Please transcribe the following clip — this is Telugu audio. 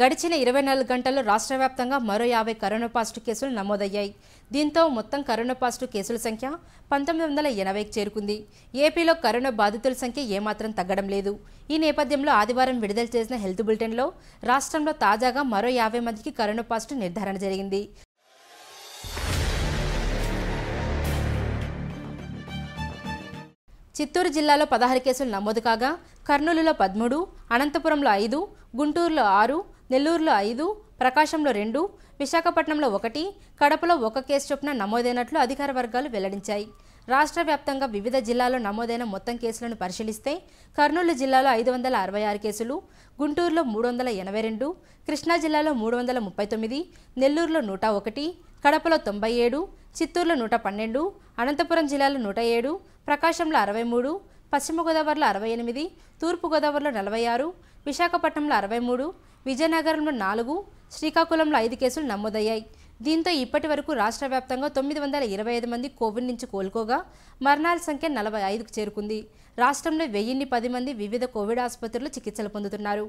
గడిచిన ఇరవై నాలుగు గంటల్లో రాష్ట్ర వ్యాప్తంగా మరో యాభై కరోనా పాజిటివ్ కేసులు నమోదయ్యాయి దీంతో మొత్తం కరోనా పాజిటివ్ కేసుల సంఖ్య పంతొమ్మిది వందల ఎనభైకి చేరుకుంది ఏపీలో కరోనా బాధితుల సంఖ్య ఏమాత్రం తగ్గడం లేదు ఈ నేపథ్యంలో ఆదివారం విడుదల చేసిన హెల్త్ బులెటిన్లో రాష్ట్రంలో తాజాగా మరో యాభై మందికి కరోనా పాజిటివ్ నిర్ధారణ జరిగింది చిత్తూరు జిల్లాలో పదహారు కేసులు నమోదు కాగా కర్నూలులో పదమూడు అనంతపురంలో ఐదు గుంటూరులో ఆరు నెల్లూరులో ఐదు ప్రకాశంలో రెండు విశాఖపట్నంలో ఒకటి కడపలో ఒక కేసు చొప్పున నమోదైనట్లు అధికార వర్గాలు వెల్లడించాయి రాష్ట్ర వ్యాప్తంగా వివిధ జిల్లాల్లో నమోదైన మొత్తం కేసులను పరిశీలిస్తే కర్నూలు జిల్లాలో ఐదు వందల అరవై ఆరు కేసులు గుంటూరులో మూడు వందల ఎనభై రెండు కృష్ణా జిల్లాలో మూడు వందల ముప్పై తొమ్మిది నెల్లూరులో నూట ఒకటి కడపలో తొంభై ఏడు చిత్తూరులో నూట పన్నెండు అనంతపురం జిల్లాలో నూట ఏడు ప్రకాశంలో అరవై మూడు పశ్చిమ గోదావరిలో అరవై ఎనిమిది తూర్పుగోదావరిలో నలభై ఆరు విశాఖపట్నంలో అరవై మూడు విజయనగరంలో నాలుగు శ్రీకాకుళంలో ఐదు కేసులు నమోదయ్యాయి దీంతో ఇప్పటి వరకు రాష్ట్ర వ్యాప్తంగా తొమ్మిది వందల ఇరవై ఐదు మంది కోవిడ్ నుంచి కోలుకోగా మరణాల సంఖ్య నలభై ఐదుకు చేరుకుంది రాష్ట్రంలో వెయ్యిన్ని పది మంది వివిధ కోవిడ్ ఆసుపత్రుల్లో చికిత్సలు పొందుతున్నారు